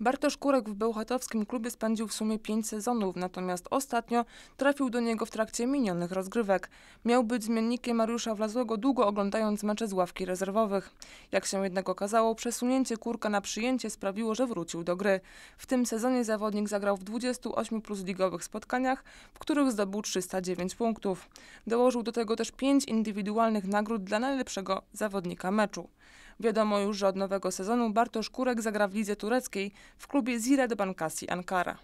Bartosz Kurek w bełchatowskim klubie spędził w sumie pięć sezonów, natomiast ostatnio trafił do niego w trakcie minionych rozgrywek. Miał być zmiennikiem Mariusza Wlazłego długo oglądając mecze z ławki rezerwowych. Jak się jednak okazało, przesunięcie Kurka na przyjęcie sprawiło, że wrócił do gry. W tym sezonie zawodnik zagrał w 28 plus ligowych spotkaniach, w których zdobył 309 punktów. Dołożył do tego też pięć indywidualnych nagród dla najlepszego zawodnika meczu. Wiadomo już, że od nowego sezonu Bartosz Kurek zagra w lidze tureckiej w klubie Zired Bankasi Ankara.